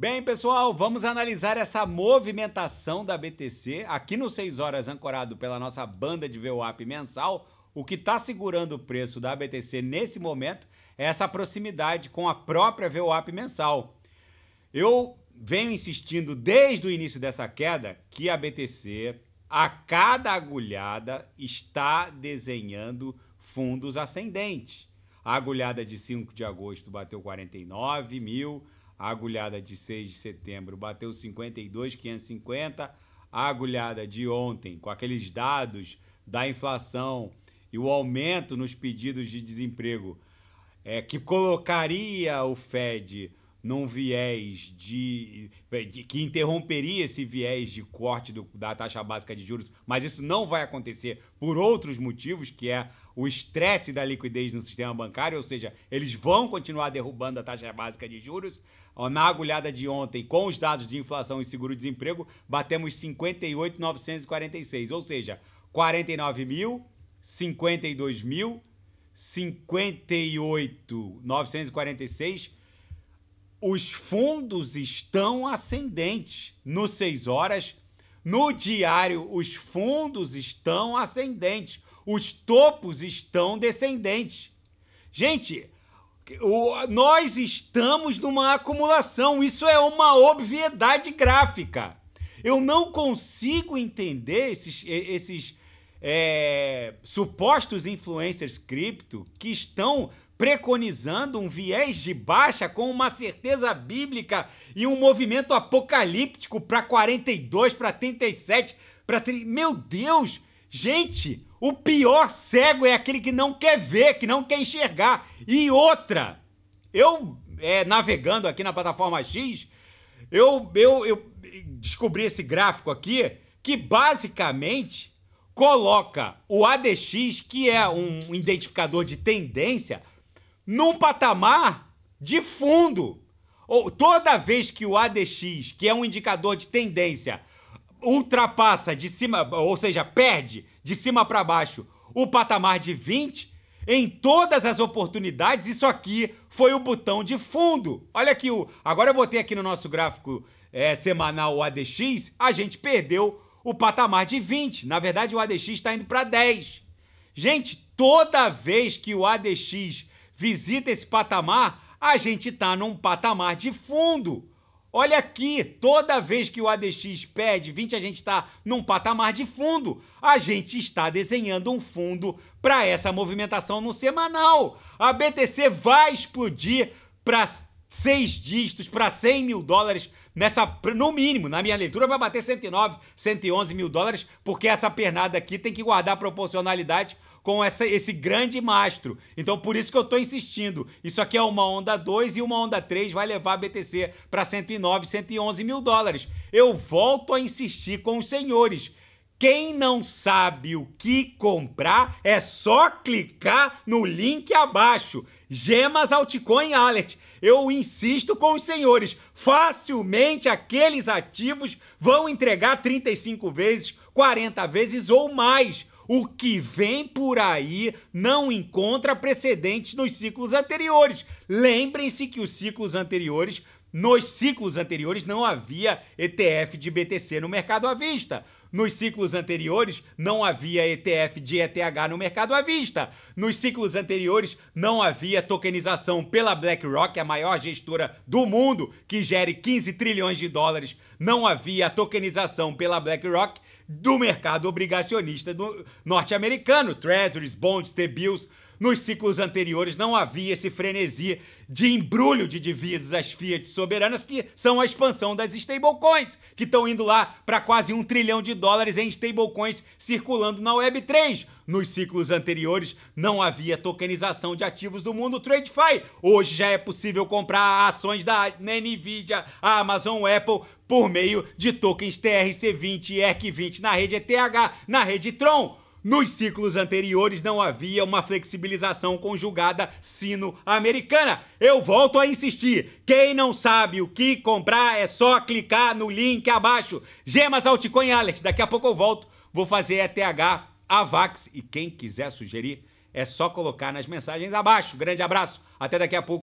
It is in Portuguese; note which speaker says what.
Speaker 1: Bem, pessoal, vamos analisar essa movimentação da BTC aqui no 6 horas ancorado pela nossa banda de VWAP mensal. O que está segurando o preço da BTC nesse momento é essa proximidade com a própria VWAP mensal. Eu venho insistindo desde o início dessa queda que a BTC, a cada agulhada, está desenhando fundos ascendentes. A agulhada de 5 de agosto bateu 49 mil, a agulhada de 6 de setembro bateu 52,550. A agulhada de ontem, com aqueles dados da inflação e o aumento nos pedidos de desemprego, é, que colocaria o Fed num viés de, de, que interromperia esse viés de corte do, da taxa básica de juros, mas isso não vai acontecer por outros motivos, que é o estresse da liquidez no sistema bancário, ou seja, eles vão continuar derrubando a taxa básica de juros. Na agulhada de ontem, com os dados de inflação e seguro-desemprego, batemos 58.946, ou seja, 49 mil, 52 mil, 58.946 os fundos estão ascendentes. No 6 horas, no diário, os fundos estão ascendentes. Os topos estão descendentes. Gente, o, nós estamos numa acumulação. Isso é uma obviedade gráfica. Eu não consigo entender esses, esses é, supostos influencers cripto que estão preconizando um viés de baixa com uma certeza bíblica e um movimento apocalíptico para 42, para 37, para 30. Meu Deus! Gente, o pior cego é aquele que não quer ver, que não quer enxergar. E outra, eu é, navegando aqui na plataforma X, eu, eu, eu descobri esse gráfico aqui que basicamente coloca o ADX, que é um identificador de tendência, num patamar de fundo. Ou toda vez que o ADX, que é um indicador de tendência, ultrapassa de cima, ou seja, perde de cima para baixo o patamar de 20, em todas as oportunidades, isso aqui foi o botão de fundo. Olha aqui, o, agora eu botei aqui no nosso gráfico é, semanal o ADX, a gente perdeu o patamar de 20. Na verdade, o ADX está indo para 10. Gente, toda vez que o ADX visita esse patamar, a gente está num patamar de fundo. Olha aqui, toda vez que o ADX perde 20, a gente está num patamar de fundo. A gente está desenhando um fundo para essa movimentação no semanal. A BTC vai explodir para seis dígitos, para 100 mil dólares nessa, no mínimo, na minha leitura, vai bater 109, 111 mil dólares, porque essa pernada aqui tem que guardar proporcionalidade com essa, esse grande mastro. Então, por isso que eu estou insistindo. Isso aqui é uma onda 2 e uma onda 3 vai levar a BTC para 109, 111 mil dólares. Eu volto a insistir com os senhores. Quem não sabe o que comprar, é só clicar no link abaixo. Gemas Altcoin Alert. Eu insisto com os senhores, facilmente aqueles ativos vão entregar 35 vezes, 40 vezes ou mais o que vem por aí não encontra precedentes nos ciclos anteriores. Lembrem-se que os ciclos anteriores nos ciclos anteriores não havia ETF de BTC no mercado à vista. Nos ciclos anteriores não havia ETF de ETH no mercado à vista. Nos ciclos anteriores não havia tokenização pela BlackRock, a maior gestora do mundo, que gere 15 trilhões de dólares. Não havia tokenização pela BlackRock do mercado obrigacionista norte-americano, Treasuries, bonds, T-bills. Nos ciclos anteriores não havia esse frenesi de embrulho de divisas as Fiat soberanas, que são a expansão das stablecoins, que estão indo lá para quase um trilhão de dólares em stablecoins circulando na Web3. Nos ciclos anteriores não havia tokenização de ativos do mundo TradeFi. Hoje já é possível comprar ações da Nvidia, a Amazon, Apple por meio de tokens TRC20 e ERC20 na rede ETH, na rede Tron. Nos ciclos anteriores não havia uma flexibilização conjugada sino-americana. Eu volto a insistir. Quem não sabe o que comprar é só clicar no link abaixo. Gemas Altcoin Alert. Daqui a pouco eu volto. Vou fazer ETH, AVAX e quem quiser sugerir é só colocar nas mensagens abaixo. Grande abraço. Até daqui a pouco.